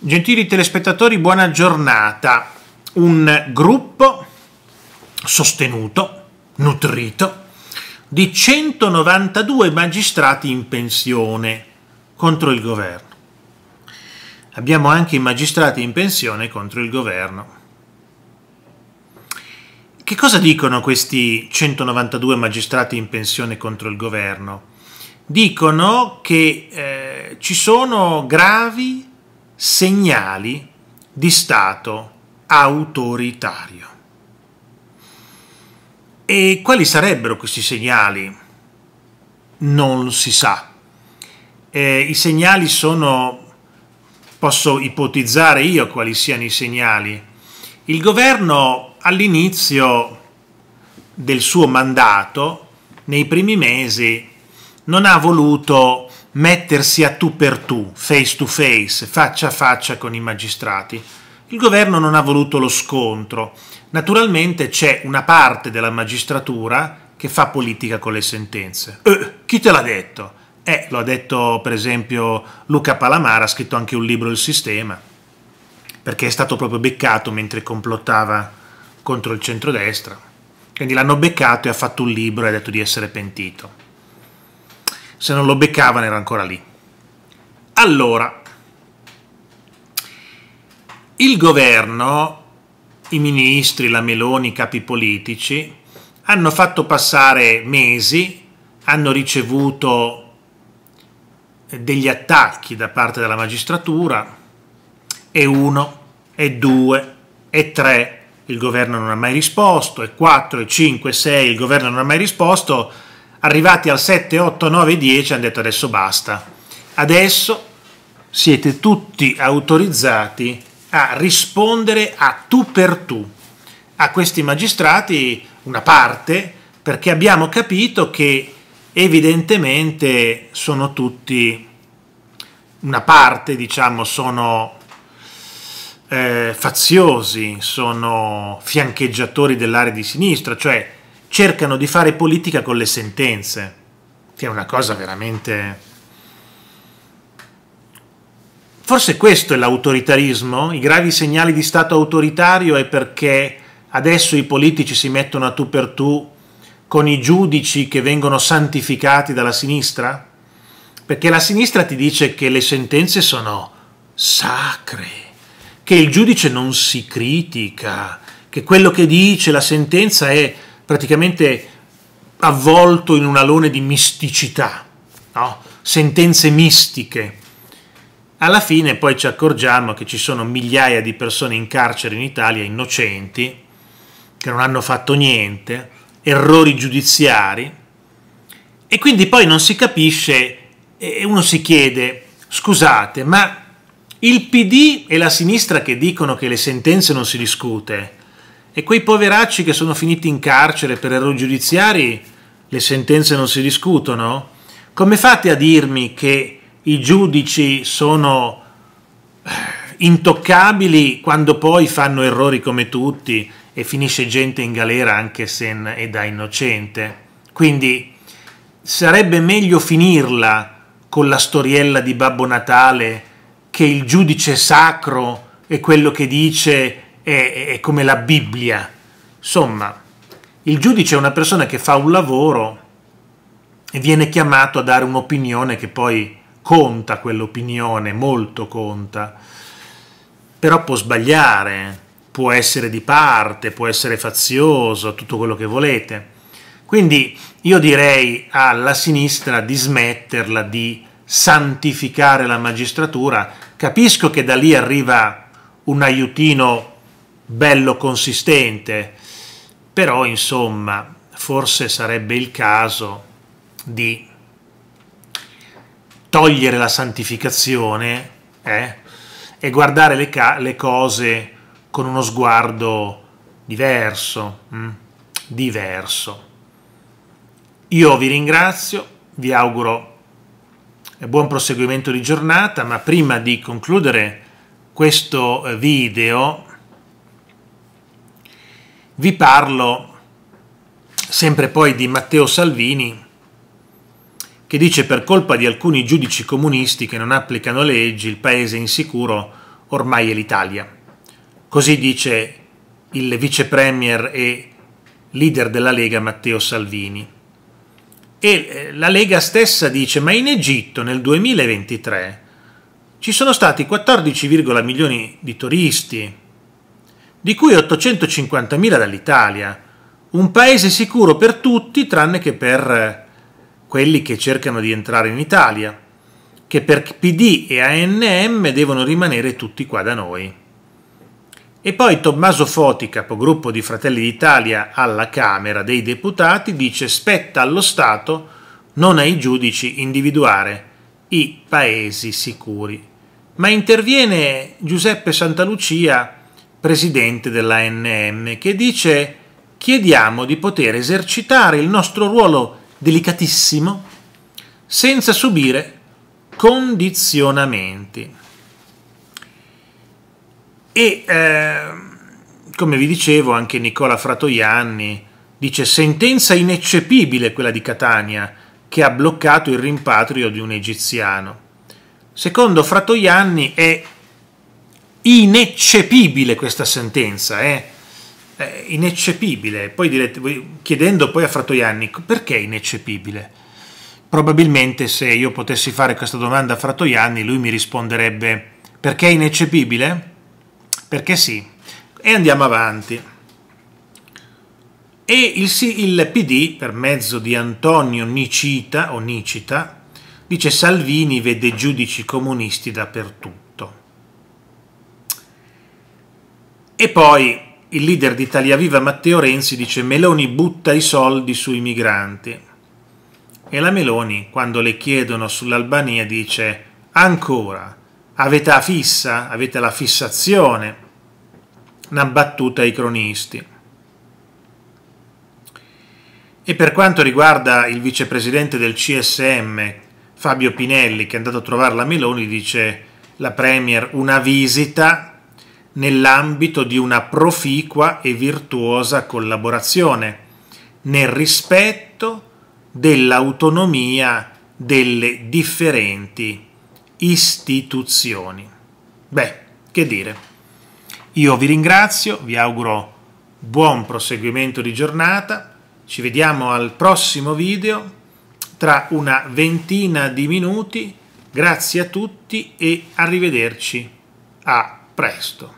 Gentili telespettatori, buona giornata. Un gruppo sostenuto, nutrito, di 192 magistrati in pensione contro il governo. Abbiamo anche i magistrati in pensione contro il governo. Che cosa dicono questi 192 magistrati in pensione contro il governo? Dicono che eh, ci sono gravi segnali di Stato autoritario. E quali sarebbero questi segnali? Non si sa. Eh, I segnali sono, posso ipotizzare io quali siano i segnali. Il governo all'inizio del suo mandato, nei primi mesi, non ha voluto mettersi a tu per tu, face to face, faccia a faccia con i magistrati. Il governo non ha voluto lo scontro. Naturalmente c'è una parte della magistratura che fa politica con le sentenze. Eh, chi te l'ha detto? Eh, lo ha detto per esempio Luca Palamara, ha scritto anche un libro Il sistema, perché è stato proprio beccato mentre complottava contro il centrodestra. Quindi l'hanno beccato e ha fatto un libro e ha detto di essere pentito se non lo beccavano era ancora lì. Allora, il governo, i ministri, la Meloni, i capi politici, hanno fatto passare mesi, hanno ricevuto degli attacchi da parte della magistratura e uno, e due, e tre, il governo non ha mai risposto, e quattro, e cinque, e sei, il governo non ha mai risposto, arrivati al 7, 8, 9, 10 hanno detto adesso basta. Adesso siete tutti autorizzati a rispondere a tu per tu a questi magistrati una parte perché abbiamo capito che evidentemente sono tutti una parte diciamo sono eh, faziosi sono fiancheggiatori dell'area di sinistra cioè cercano di fare politica con le sentenze, che è una cosa veramente... Forse questo è l'autoritarismo? I gravi segnali di stato autoritario è perché adesso i politici si mettono a tu per tu con i giudici che vengono santificati dalla sinistra? Perché la sinistra ti dice che le sentenze sono sacre, che il giudice non si critica, che quello che dice la sentenza è praticamente avvolto in un alone di misticità, no? sentenze mistiche. Alla fine poi ci accorgiamo che ci sono migliaia di persone in carcere in Italia innocenti, che non hanno fatto niente, errori giudiziari, e quindi poi non si capisce e uno si chiede, scusate, ma il PD e la sinistra che dicono che le sentenze non si discute, e quei poveracci che sono finiti in carcere per errori giudiziari, le sentenze non si discutono? Come fate a dirmi che i giudici sono eh, intoccabili quando poi fanno errori come tutti e finisce gente in galera anche se è da innocente? Quindi sarebbe meglio finirla con la storiella di Babbo Natale che il giudice sacro è quello che dice è, è come la Bibbia. Insomma, il giudice è una persona che fa un lavoro e viene chiamato a dare un'opinione che poi conta quell'opinione, molto conta, però può sbagliare, può essere di parte, può essere fazioso, tutto quello che volete. Quindi io direi alla sinistra di smetterla di santificare la magistratura. Capisco che da lì arriva un aiutino bello consistente, però insomma forse sarebbe il caso di togliere la santificazione eh, e guardare le, le, cose con uno sguardo diverso, mh, mm, diverso. Io vi ringrazio, vi auguro buon proseguimento di giornata, ma prima di concludere questo eh, video vi parlo sempre poi di Matteo Salvini che dice per colpa di alcuni giudici comunisti che non applicano leggi il paese insicuro ormai è l'Italia. Così dice il vice premier e leader della Lega Matteo Salvini. E eh, la Lega stessa dice ma in Egitto nel 2023 ci sono stati 14,1 milioni di turisti, di cui 850.000 dall'Italia, un paese sicuro per tutti tranne che per eh, quelli che cercano di entrare in Italia, che per PD e ANM devono rimanere tutti qua da noi. E poi Tommaso Foti, capogruppo di Fratelli d'Italia alla Camera dei Deputati, dice spetta allo Stato, non ai giudici, individuare i paesi sicuri. Ma interviene Giuseppe Santalucia presidente dell'ANM, che dice chiediamo di poter esercitare il nostro ruolo delicatissimo senza subire condizionamenti. E eh, come vi dicevo anche Nicola Fratoianni dice sentenza ineccepibile quella di Catania che ha bloccato il rimpatrio di un egiziano. Secondo Fratoianni è ineccepibile questa sentenza, eh? eh ineccepibile. Poi direte, chiedendo poi a Fratoianni perché è ineccepibile? Probabilmente se io potessi fare questa domanda a Fratoianni lui mi risponderebbe perché è ineccepibile? Perché sì. E andiamo avanti. E il, il PD, per mezzo di Antonio Nicita, o Nicita, dice Salvini vede giudici comunisti dappertutto. E poi il leader di Italia Viva Matteo Renzi dice Meloni butta i soldi sui migranti. E la Meloni, quando le chiedono sull'Albania, dice ancora, avete la fissa, avete la fissazione. Una battuta ai cronisti. E per quanto riguarda il vicepresidente del CSM, Fabio Pinelli, che è andato a trovare la Meloni, dice la Premier una visita nell'ambito di una proficua e virtuosa collaborazione, nel rispetto dell'autonomia delle differenti istituzioni. Beh, che dire. Io vi ringrazio, vi auguro buon proseguimento di giornata, ci vediamo al prossimo video tra una ventina di minuti, grazie a tutti e arrivederci a presto.